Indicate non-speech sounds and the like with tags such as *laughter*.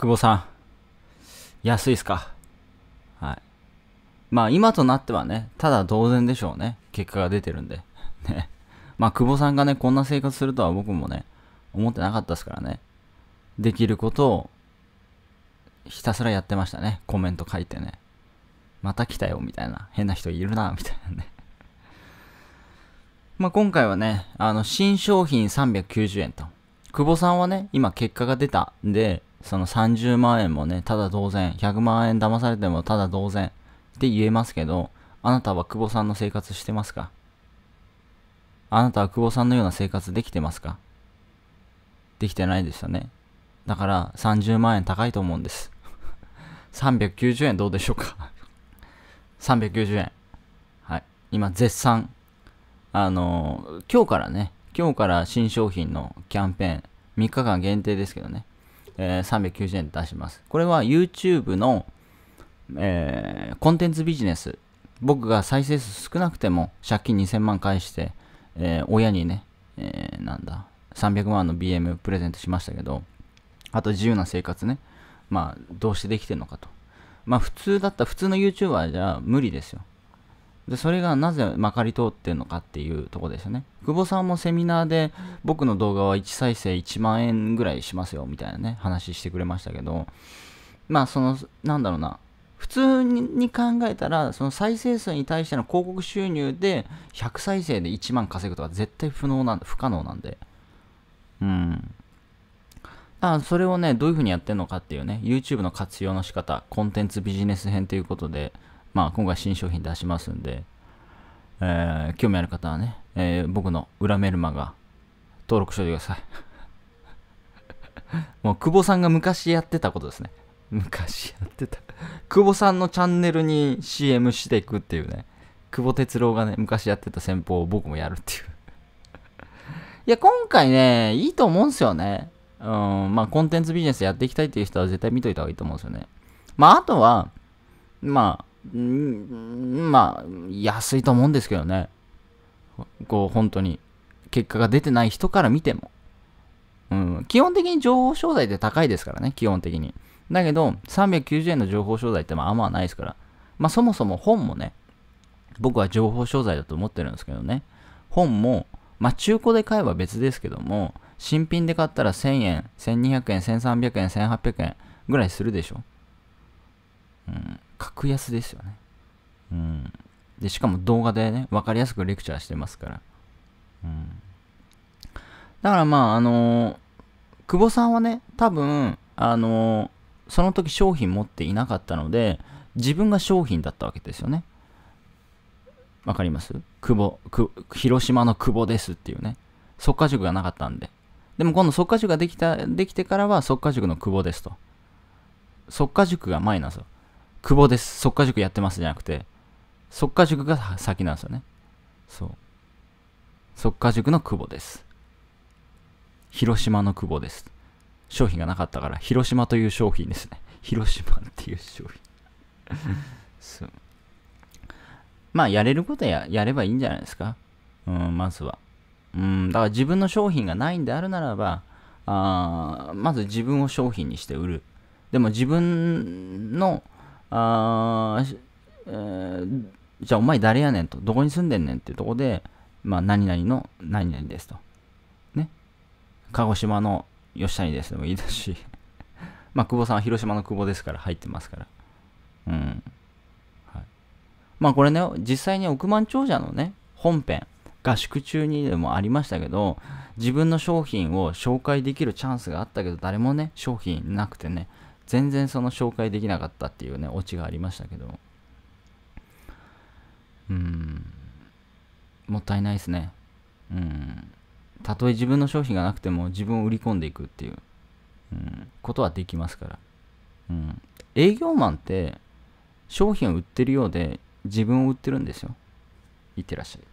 久保さん、安いっすかはい。まあ今となってはね、ただ当然でしょうね。結果が出てるんで。*laughs* ね。まあ久保さんがね、こんな生活するとは僕もね、思ってなかったですからね。できることを、ひたすらやってましたね。コメント書いてね。また来たよ、みたいな。変な人いるな、*laughs* みたいなね。*laughs* まあ今回はね、あの、新商品390円と。久保さんはね、今結果が出たんで、その30万円もね、ただ同然、100万円騙されてもただ同然って言えますけど、あなたは久保さんの生活してますかあなたは久保さんのような生活できてますかできてないですよね。だから30万円高いと思うんです。390円どうでしょうか ?390 円。はい。今絶賛。あのー、今日からね、今日から新商品のキャンペーン、3日間限定ですけどね。えー、390円出します。これは YouTube の、えー、コンテンツビジネス。僕が再生数少なくても借金2000万返して、えー、親にね、えー、なんだ、300万の BM プレゼントしましたけど、あと自由な生活ね。まあ、どうしてできてるのかと。まあ、普通だった、普通の YouTuber じゃ無理ですよ。でそれがなぜまかり通ってんのかっていうとこですよね久保さんもセミナーで僕の動画は1再生1万円ぐらいしますよみたいなね話してくれましたけどまあそのなんだろうな普通に考えたらその再生数に対しての広告収入で100再生で1万稼ぐとか絶対不能なん不可能なんでうんあそれをね、どういうふうにやってんのかっていうね、YouTube の活用の仕方、コンテンツビジネス編ということで、まあ、今回新商品出しますんで、えー、興味ある方はね、えー、僕の裏メルマが登録しといてください *laughs* もう、久保さんが昔やってたことですね。昔やってた久保さんのチャンネルに CM していくっていうね。久保哲郎がね、昔やってた戦法を僕もやるっていういや、今回ね、いいと思うんすよね。うん、まあ、コンテンツビジネスやっていきたいっていう人は絶対見といた方がいいと思うんですよね。まあ、あとは、まあ、うん、まあ、安いと思うんですけどね。こう、本当に。結果が出てない人から見ても。うん、基本的に情報商材って高いですからね、基本的に。だけど、390円の情報商材ってまあまあないですから。まあそもそも本もね、僕は情報商材だと思ってるんですけどね。本も、まあ中古で買えば別ですけども、新品で買ったら1000円、1200円、1300円、1800円ぐらいするでしょ。うん。格安ですよね。うん。で、しかも動画でね、わかりやすくレクチャーしてますから。うん。だからまあ、あのー、久保さんはね、多分、あのー、その時商品持っていなかったので、自分が商品だったわけですよね。わかります久保、広島の久保ですっていうね。速化塾がなかったんで。でも今度速化塾ができた、できてからは速化塾の久保ですと。速化塾がマイナス。久保です。速化塾やってますじゃなくて、速化塾が先なんですよね。そう。速化塾の久保です。広島の久保です。商品がなかったから、広島という商品ですね。広島っていう商品 *laughs* そう。まあ、やれることや、やればいいんじゃないですか。うん、まずは。うん、だから自分の商品がないんであるならば、あまず自分を商品にして売る。でも自分のあえー、じゃあお前誰やねんと、どこに住んでんねんっていうとこで、まあ、何々の何々ですと。ね。鹿児島の吉谷ですでもいいですし、*laughs* まあ、久保さんは広島の久保ですから、入ってますから。うん。はい、まあ、これね、実際に億万長者のね、本編、合宿中にでもありましたけど、自分の商品を紹介できるチャンスがあったけど、誰もね、商品なくてね、全然その紹介できなかったっていうね、オチがありましたけど、うん、もったいないですね。うん。たとえ自分の商品がなくても自分を売り込んでいくっていう、うん、ことはできますから。うん。営業マンって商品を売ってるようで自分を売ってるんですよ。いってらっしゃい。